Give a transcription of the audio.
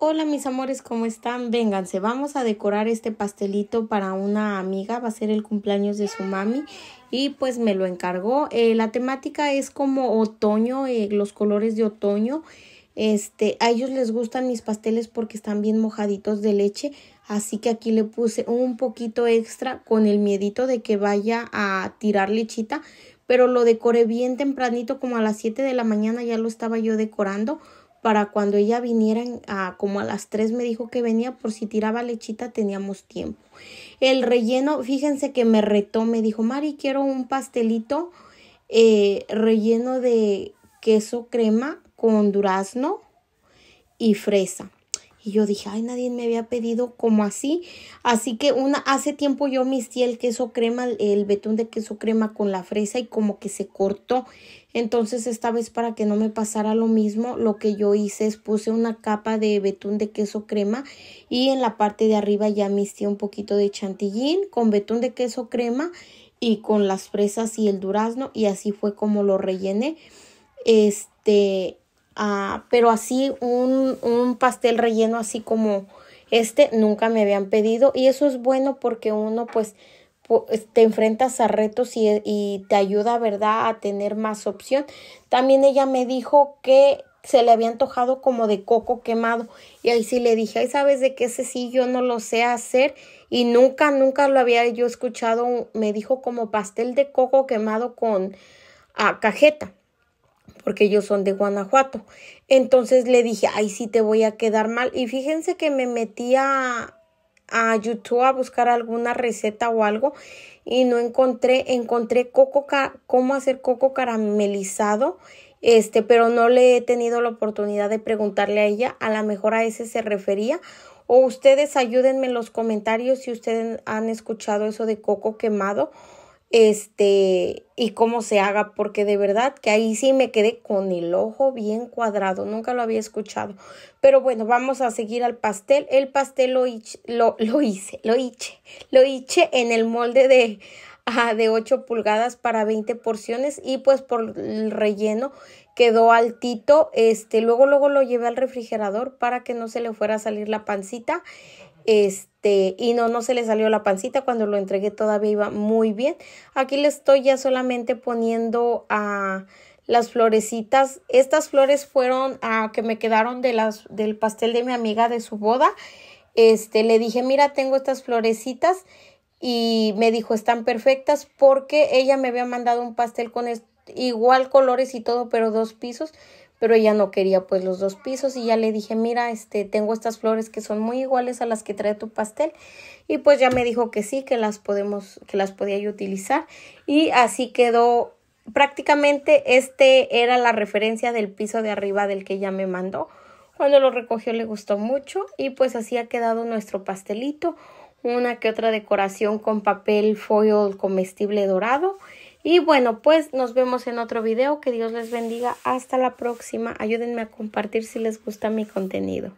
Hola mis amores, ¿cómo están? Vénganse, vamos a decorar este pastelito para una amiga, va a ser el cumpleaños de su mami y pues me lo encargó. Eh, la temática es como otoño, eh, los colores de otoño. Este, a ellos les gustan mis pasteles porque están bien mojaditos de leche, así que aquí le puse un poquito extra con el miedito de que vaya a tirar lechita, pero lo decoré bien tempranito como a las 7 de la mañana ya lo estaba yo decorando para cuando ella viniera, como a las 3 me dijo que venía, por si tiraba lechita teníamos tiempo. El relleno, fíjense que me retó, me dijo, Mari, quiero un pastelito eh, relleno de queso crema con durazno y fresa. Y yo dije, ay, nadie me había pedido como así. Así que una, hace tiempo yo mistí el queso crema, el betún de queso crema con la fresa y como que se cortó. Entonces esta vez para que no me pasara lo mismo, lo que yo hice es puse una capa de betún de queso crema y en la parte de arriba ya misté un poquito de chantillín con betún de queso crema y con las fresas y el durazno y así fue como lo rellené. Este, Ah, pero así un, pastel relleno así como este nunca me habían pedido y eso es bueno porque uno pues te enfrentas a retos y, te ayuda, ¿verdad?, a tener más opción. También ella me dijo que se le había antojado como de coco quemado y ahí sí le dije, ay, ¿sabes de qué ese sí yo no lo sé hacer? Y nunca, nunca lo había yo escuchado, me dijo como pastel de coco quemado con ah, cajeta porque ellos son de Guanajuato. Entonces le dije, ay, sí te voy a quedar mal. Y fíjense que me metí a, YouTube a buscar alguna receta o algo y no encontré, encontré coco, cómo hacer coco caramelizado este, pero no le he tenido la oportunidad de preguntarle a ella, a lo mejor a ese se refería, o ustedes ayúdenme en los comentarios si ustedes han escuchado eso de coco quemado este y cómo se haga, porque de verdad que ahí sí me quedé con el ojo bien cuadrado, nunca lo había escuchado. Pero bueno, vamos a seguir al pastel. El pastel lo, hice, lo, lo, hice, lo hice, lo hice en el molde de, ah, de 8 pulgadas para 20 porciones y pues por el relleno quedó altito. Este, luego, luego lo llevé al refrigerador para que no se le fuera a salir la pancita este, y no, no se le salió la pancita cuando lo entregué todavía iba muy bien. Aquí le estoy ya solamente poniendo a las florecitas. Estas flores fueron a ah, que me quedaron de las, del pastel de mi amiga de su boda. Este, le dije, mira, tengo estas florecitas y me dijo, están perfectas porque ella me había mandado un pastel con igual colores y todo, pero dos pisos pero ella no quería pues los dos pisos y ya le dije, mira, este, tengo estas flores que son muy iguales a las que trae tu pastel y pues ya me dijo que sí, que las podemos, que las podía yo utilizar y así quedó prácticamente este era la referencia del piso de arriba del que ella me mandó. Cuando lo recogió le gustó mucho y pues así ha quedado nuestro pastelito, una que otra decoración con papel foil comestible dorado y bueno, pues nos vemos en otro video. Que Dios les bendiga. Hasta la próxima. Ayúdenme a compartir si les gusta mi contenido.